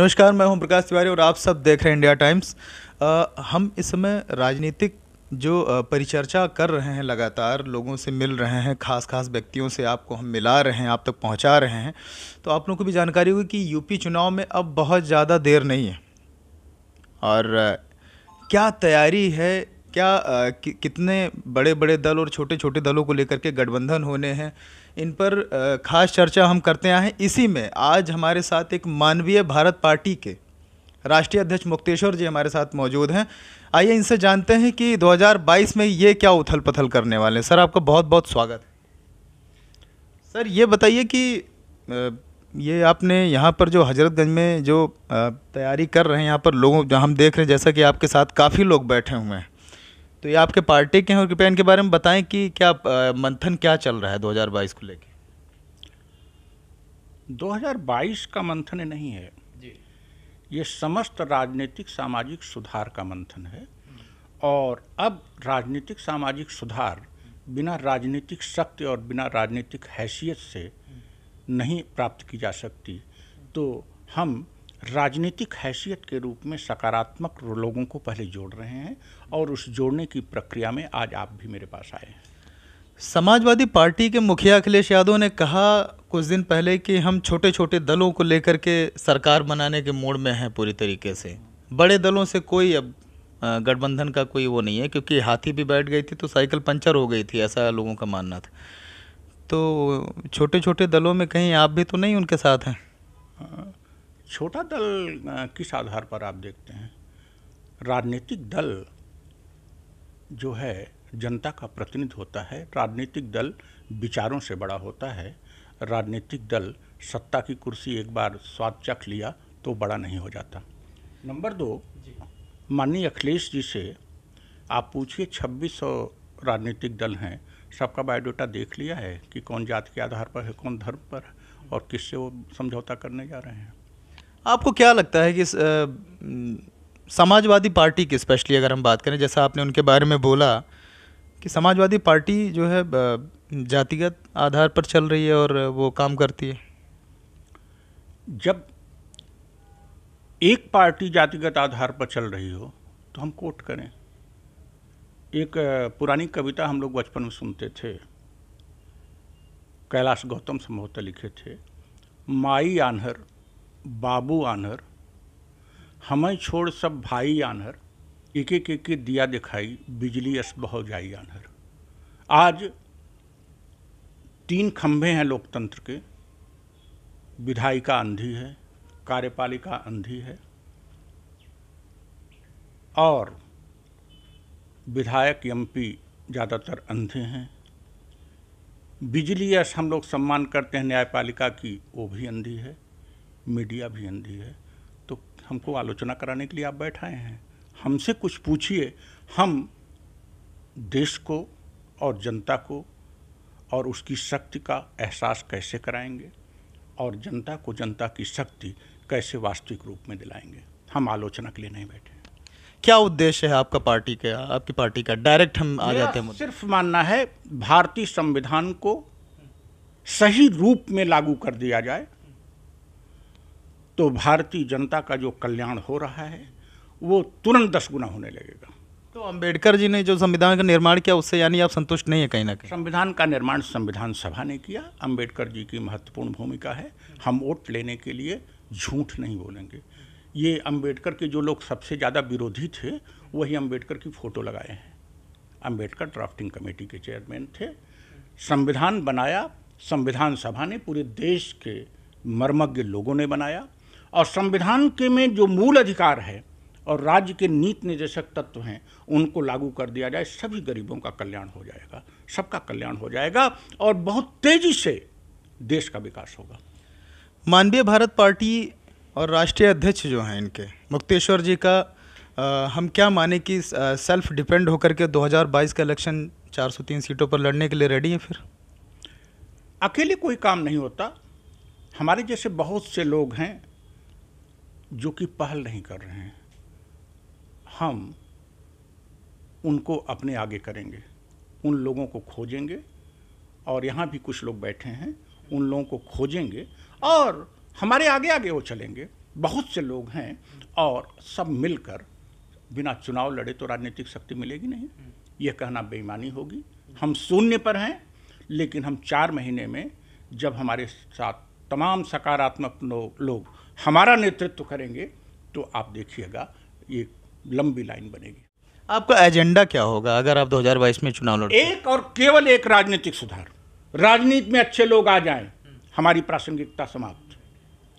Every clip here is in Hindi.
नमस्कार मैं हूं प्रकाश तिवारी और आप सब देख रहे हैं इंडिया टाइम्स आ, हम इस समय राजनीतिक जो परिचर्चा कर रहे हैं लगातार लोगों से मिल रहे हैं खास खास व्यक्तियों से आपको हम मिला रहे हैं आप तक पहुंचा रहे हैं तो आप लोगों को भी जानकारी हुई कि यूपी चुनाव में अब बहुत ज़्यादा देर नहीं है और क्या तैयारी है क्या आ, कि, कितने बड़े बड़े दल और छोटे छोटे दलों को लेकर के गठबंधन होने हैं इन पर आ, खास चर्चा हम करते आए हैं इसी में आज हमारे साथ एक मानवीय भारत पार्टी के राष्ट्रीय अध्यक्ष मुक्तेश्वर जी हमारे साथ मौजूद हैं आइए इनसे जानते हैं कि 2022 में ये क्या उथल पथल करने वाले हैं सर आपका बहुत बहुत स्वागत है सर ये बताइए कि ये आपने यहाँ पर जो हजरतगंज में जो तैयारी कर रहे हैं यहाँ पर लोगों जो हम देख रहे हैं जैसा कि आपके साथ काफ़ी लोग बैठे हुए हैं तो ये आपके पार्टी के हैं और कृपया इनके बारे में बताएं कि क्या मंथन क्या चल रहा है 2022 को लेके 2022 का मंथन नहीं है जी ये समस्त राजनीतिक सामाजिक सुधार का मंथन है और अब राजनीतिक सामाजिक सुधार बिना राजनीतिक शक्ति और बिना राजनीतिक हैसियत से नहीं प्राप्त की जा सकती तो हम राजनीतिक हैसियत के रूप में सकारात्मक लोगों को पहले जोड़ रहे हैं और उस जोड़ने की प्रक्रिया में आज आप भी मेरे पास आए हैं समाजवादी पार्टी के मुखिया अखिलेश यादव ने कहा कुछ दिन पहले कि हम छोटे छोटे दलों को लेकर के सरकार बनाने के मोड़ में हैं पूरी तरीके से बड़े दलों से कोई अब गठबंधन का कोई वो नहीं है क्योंकि हाथी भी बैठ गई थी तो साइकिल पंचर हो गई थी ऐसा लोगों का मानना था तो छोटे छोटे दलों में कहीं आप भी तो नहीं उनके साथ हैं छोटा दल किस आधार पर आप देखते हैं राजनीतिक दल जो है जनता का प्रतिनिधि होता है राजनीतिक दल विचारों से बड़ा होता है राजनीतिक दल सत्ता की कुर्सी एक बार स्वाद चख लिया तो बड़ा नहीं हो जाता नंबर दो माननीय अखिलेश जी से आप पूछिए 2600 राजनीतिक दल हैं सबका बायोडाटा देख लिया है कि कौन जात के आधार पर है कौन धर्म पर है और किससे वो समझौता करने जा रहे हैं आपको क्या लगता है कि समाजवादी पार्टी की स्पेशली अगर हम बात करें जैसा आपने उनके बारे में बोला कि समाजवादी पार्टी जो है जातिगत आधार पर चल रही है और वो काम करती है जब एक पार्टी जातिगत आधार पर चल रही हो तो हम कोट करें एक पुरानी कविता हम लोग बचपन में सुनते थे कैलाश गौतम संभवतः लिखे थे माई आन्हर बाबू आनर हमें छोड़ सब भाई आनर एक एक एक दिया दिखाई बिजली अस बहु जाई आनर आज तीन खंभे हैं लोकतंत्र के विधायिका अंधी है कार्यपालिका अंधी है और विधायक एमपी ज़्यादातर अंधे हैं बिजली एस हम लोग सम्मान करते हैं न्यायपालिका की वो भी अंधी है मीडिया भी अंधी है तो हमको आलोचना कराने के लिए आप बैठाए हैं हमसे कुछ पूछिए हम देश को और जनता को और उसकी शक्ति का एहसास कैसे कराएंगे और जनता को जनता की शक्ति कैसे वास्तविक रूप में दिलाएंगे हम आलोचना के लिए नहीं बैठे क्या उद्देश्य है आपका पार्टी का आपकी पार्टी का डायरेक्ट हम आ जाते हैं सिर्फ मानना है भारतीय संविधान को सही रूप में लागू कर दिया जाए तो भारतीय जनता का जो कल्याण हो रहा है वो तुरंत दस गुना होने लगेगा तो अंबेडकर जी ने जो संविधान का निर्माण किया उससे यानी आप संतुष्ट नहीं है कहीं ना कहीं संविधान का निर्माण संविधान सभा ने किया अंबेडकर जी की महत्वपूर्ण भूमिका है हम वोट लेने के लिए झूठ नहीं बोलेंगे ये अंबेडकर के जो लोग सबसे ज़्यादा विरोधी थे वही अंबेडकर की फ़ोटो लगाए हैं अंबेडकर ड्राफ्टिंग कमेटी के चेयरमैन थे संविधान बनाया संविधान सभा ने पूरे देश के मर्मज्ञ लोगों ने बनाया और संविधान के में जो मूल अधिकार है और राज्य के नीति निर्देशक तत्व हैं उनको लागू कर दिया जाए सभी गरीबों का कल्याण हो जाएगा सबका कल्याण हो जाएगा और बहुत तेजी से देश का विकास होगा मानवीय भारत पार्टी और राष्ट्रीय अध्यक्ष जो हैं इनके मुक्तेश्वर जी का आ, हम क्या माने कि सेल्फ डिपेंड होकर के 2022 का इलेक्शन 403 सीटों पर लड़ने के लिए रेडी हैं फिर अकेले कोई काम नहीं होता हमारे जैसे बहुत से लोग हैं जो कि पहल नहीं कर रहे हैं हम उनको अपने आगे करेंगे उन लोगों को खोजेंगे और यहाँ भी कुछ लोग बैठे हैं उन लोगों को खोजेंगे और हमारे आगे आगे वो चलेंगे बहुत से लोग हैं और सब मिलकर बिना चुनाव लड़े तो राजनीतिक शक्ति मिलेगी नहीं यह कहना बेईमानी होगी हम शून्य पर हैं लेकिन हम चार महीने में जब हमारे साथ तमाम सकारात्मक लोग हमारा नेतृत्व करेंगे तो आप देखिएगा ये लंबी लाइन बनेगी आपका एजेंडा क्या होगा अगर आप 2022 में चुनाव लड़ते एक और केवल एक राजनीतिक सुधार राजनीति में अच्छे लोग आ जाएं हमारी प्रासंगिकता समाप्त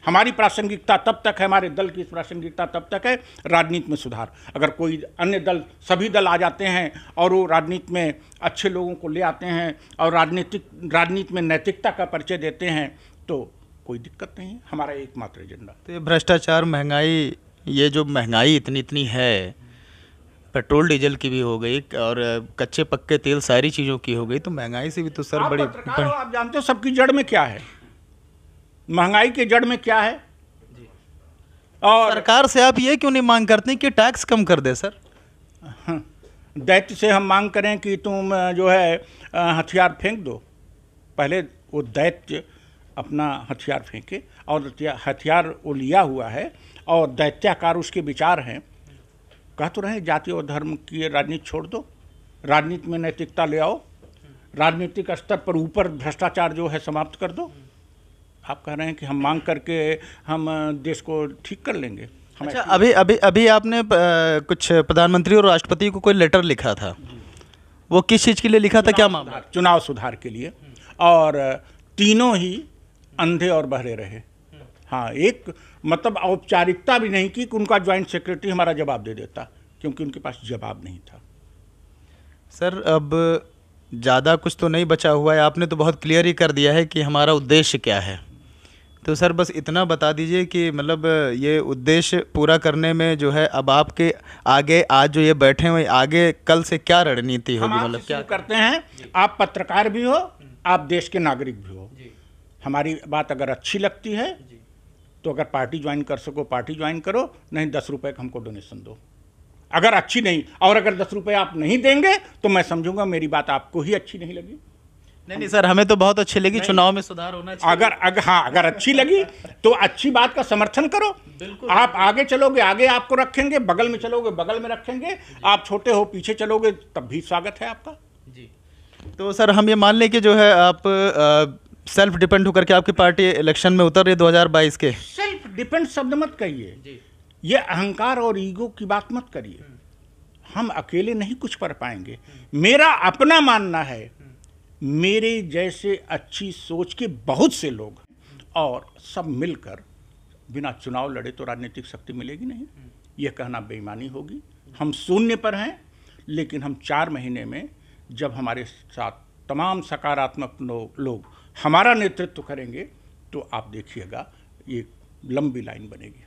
हमारी प्रासंगिकता तब तक है हमारे दल की प्रासंगिकता तब तक है राजनीति में सुधार अगर कोई अन्य दल सभी दल आ जाते हैं और वो राजनीति में अच्छे लोगों को ले आते हैं और राजनीतिक राजनीति में नैतिकता का परिचय देते हैं तो कोई दिक्कत नहीं है हमारा एकमात्र एजेंडा तो ये भ्रष्टाचार महंगाई ये जो महंगाई इतनी इतनी है पेट्रोल डीजल की भी हो गई और कच्चे पक्के तेल सारी चीज़ों की हो गई तो महंगाई से भी तो सर बड़ी आप जानते हो सबकी जड़ में क्या है महंगाई के जड़ में क्या है और सरकार से आप ये क्यों नहीं मांग करते कि टैक्स कम कर दे सर हाँ, दैत्य से हम मांग करें कि तुम जो है हथियार फेंक दो पहले वो दैत्य अपना हथियार फेंके और हथियार वो लिया हुआ है और दैत्याकार उसके विचार हैं कह तो रहे जाति और धर्म की राजनीति छोड़ दो राजनीति में नैतिकता ले आओ राजनीतिक स्तर पर ऊपर भ्रष्टाचार जो है समाप्त कर दो आप कह रहे हैं कि हम मांग करके हम देश को ठीक कर लेंगे अच्छा अभी अभी अभी आपने कुछ प्रधानमंत्री और राष्ट्रपति को कोई लेटर लिखा था वो किस चीज़ के लिए लिखा था क्या मामला चुनाव सुधार के लिए और तीनों ही अंधे और बहरे रहे हाँ एक मतलब औपचारिकता भी नहीं की कि उनका ज्वाइंट सेक्रेटरी हमारा जवाब दे देता क्योंकि उनके पास जवाब नहीं था सर अब ज़्यादा कुछ तो नहीं बचा हुआ है आपने तो बहुत क्लियर ही कर दिया है कि हमारा उद्देश्य क्या है तो सर बस इतना बता दीजिए कि मतलब ये उद्देश्य पूरा करने में जो है अब आपके आगे आज जो ये बैठे हुए आगे कल से क्या रणनीति होगी मतलब क्या करते हैं आप पत्रकार भी हो आप देश के नागरिक भी हो हमारी बात अगर अच्छी लगती है तो अगर पार्टी ज्वाइन कर सको पार्टी ज्वाइन करो नहीं दस रुपये का हमको डोनेशन दो अगर अच्छी नहीं और अगर दस रुपये आप नहीं देंगे तो मैं समझूंगा मेरी बात आपको ही अच्छी नहीं लगी नहीं नहीं सर हमें तो बहुत अच्छी लगी चुनाव में सुधार होना चाहिए अगर अगर हाँ अगर अच्छी लगी तो अच्छी बात का समर्थन करो बिल्कुल आप आगे चलोगे आगे आपको रखेंगे बगल में चलोगे बगल में रखेंगे आप छोटे हो पीछे चलोगे तब भी स्वागत है आपका जी तो सर हम ये मान लें कि जो है आप सेल्फ डिपेंड होकर के आपकी पार्टी इलेक्शन में उतर रही है दो के सेल्फ डिपेंड शब्द मत कहिए ये अहंकार और ईगो की बात मत करिए हम अकेले नहीं कुछ कर पाएंगे मेरा अपना मानना है मेरे जैसे अच्छी सोच के बहुत से लोग और सब मिलकर बिना चुनाव लड़े तो राजनीतिक शक्ति मिलेगी नहीं यह कहना बेईमानी होगी हम शून्य पर हैं लेकिन हम चार महीने में जब हमारे साथ तमाम सकारात्मक लोग हमारा नेतृत्व करेंगे तो आप देखिएगा ये लंबी लाइन बनेगी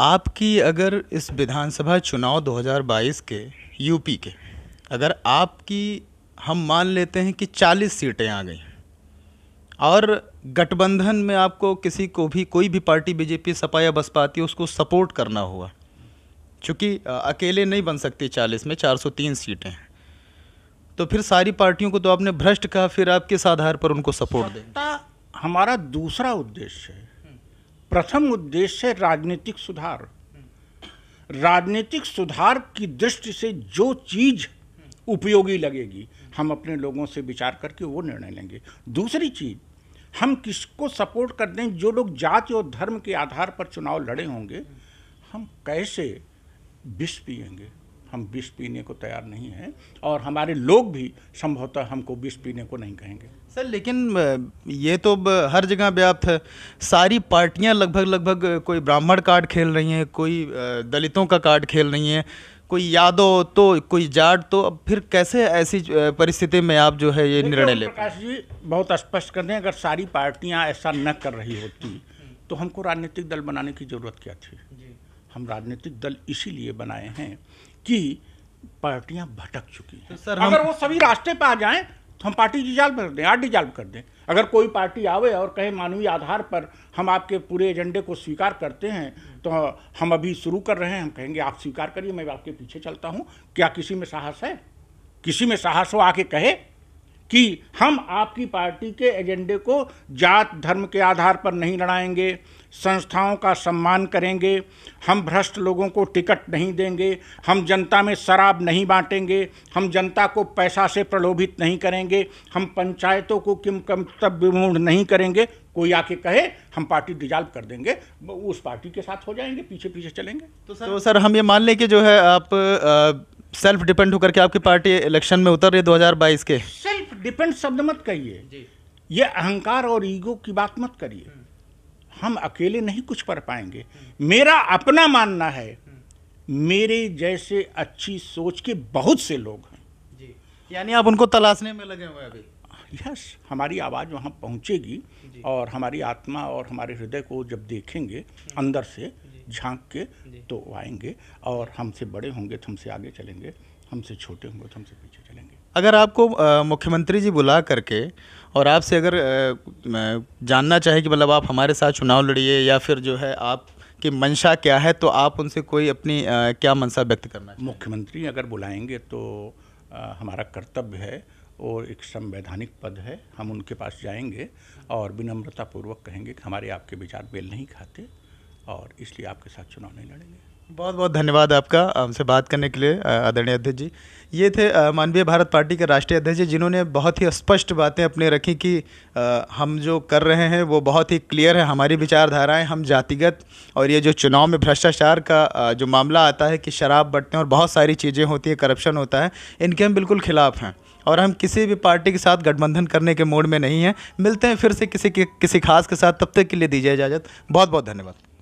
आपकी अगर इस विधानसभा चुनाव 2022 के यूपी के अगर आपकी हम मान लेते हैं कि 40 सीटें आ गई और गठबंधन में आपको किसी को भी कोई भी पार्टी बीजेपी सपा या बसपा आती है उसको सपोर्ट करना होगा क्योंकि अकेले नहीं बन सकती 40 में 403 सीटें हैं तो फिर सारी पार्टियों को तो आपने भ्रष्ट कहा फिर आप किस आधार पर उनको सपोर्ट दें हमारा दूसरा उद्देश्य है प्रथम उद्देश्य है राजनीतिक सुधार राजनीतिक सुधार की दृष्टि से जो चीज़ उपयोगी लगेगी हम अपने लोगों से विचार करके वो निर्णय लेंगे दूसरी चीज़ हम किसको सपोर्ट कर दें जो लोग जाति और धर्म के आधार पर चुनाव लड़े होंगे हम कैसे विष पियेंगे हम विष पीने को तैयार नहीं हैं और हमारे लोग भी संभवतः हमको विष पीने को नहीं कहेंगे सर लेकिन ये तो हर जगह व्याप्त है सारी पार्टियां लगभग लगभग कोई ब्राह्मण कार्ड खेल रही हैं कोई दलितों का कार्ड खेल रही हैं कोई यादव तो कोई जाट तो अब फिर कैसे ऐसी परिस्थिति में आप जो है ये निर्णय ले प्रकाश जी बहुत स्पष्ट कर दें अगर सारी पार्टियां ऐसा न कर रही होती तो हमको राजनीतिक दल बनाने की ज़रूरत क्या थी हम राजनीतिक दल इसीलिए बनाए हैं कि पार्टियां भटक चुकी हैं तो सर अगर वो सभी रास्ते पर आ जाएं तो हम पार्टी डिजॉल्व कर दें आर डिजॉल्व कर दें अगर कोई पार्टी आवे और कहे मानवीय आधार पर हम आपके पूरे एजेंडे को स्वीकार करते हैं तो हम अभी शुरू कर रहे हैं हम कहेंगे आप स्वीकार करिए मैं आपके पीछे चलता हूँ क्या किसी में साहस है किसी में साहस हो आके कहे कि हम आपकी पार्टी के एजेंडे को जात धर्म के आधार पर नहीं लड़ाएंगे संस्थाओं का सम्मान करेंगे हम भ्रष्ट लोगों को टिकट नहीं देंगे हम जनता में शराब नहीं बांटेंगे हम जनता को पैसा से प्रलोभित नहीं करेंगे हम पंचायतों को किम कर्तव्य विमूढ़ नहीं करेंगे कोई आके कहे हम पार्टी डिजॉल्व कर देंगे उस पार्टी के साथ हो जाएंगे पीछे पीछे चलेंगे तो सर तो सर हम ये मान लें कि जो है आप आ, सेल्फ डिपेंड होकर के आपकी पार्टी इलेक्शन में उतर रही है दो के सेल्फ डिपेंड शब्द मत कहिए ये अहंकार और ईगो की बात मत करिए हम्म। हम अकेले नहीं कुछ कर पाएंगे मेरा अपना मानना है हम्म। मेरे जैसे अच्छी सोच के बहुत से लोग हैं जी यानी आप उनको तलाशने में लगे हुए अभी यस हमारी आवाज़ वहाँ पहुँचेगी और हमारी आत्मा और हमारे हृदय को जब देखेंगे अंदर से झांक के तो आएंगे और हमसे बड़े होंगे तो हमसे आगे चलेंगे हमसे छोटे होंगे तो हमसे पीछे चलेंगे अगर आपको मुख्यमंत्री जी बुला करके और आपसे अगर जानना चाहे कि मतलब आप हमारे साथ चुनाव लड़िए या फिर जो है आप कि मंशा क्या है तो आप उनसे कोई अपनी आ, क्या मंशा व्यक्त करना है मुख्यमंत्री अगर बुलाएंगे तो आ, हमारा कर्तव्य है और एक संवैधानिक पद है हम उनके पास जाएंगे और विनम्रतापूर्वक कहेंगे कि हमारे आपके विचार बेल नहीं खाते और इसलिए आपके साथ चुनाव नहीं लड़ेंगे बहुत बहुत धन्यवाद आपका हमसे बात करने के लिए आदरणीय अध्यक्ष जी ये थे मानवीय भारत पार्टी के राष्ट्रीय अध्यक्ष जी जिन्होंने बहुत ही स्पष्ट बातें अपने रखी कि हम जो कर रहे हैं वो बहुत ही क्लियर है हमारी विचारधाराएं हम जातिगत और ये जो चुनाव में भ्रष्टाचार का जो मामला आता है कि शराब बटने और बहुत सारी चीज़ें होती है करप्शन होता है इनके हम बिल्कुल खिलाफ़ हैं और हम किसी भी पार्टी के साथ गठबंधन करने के मोड में नहीं हैं मिलते हैं फिर से किसी के किसी खास के साथ तब तक के लिए दीजिए इजाज़त बहुत बहुत धन्यवाद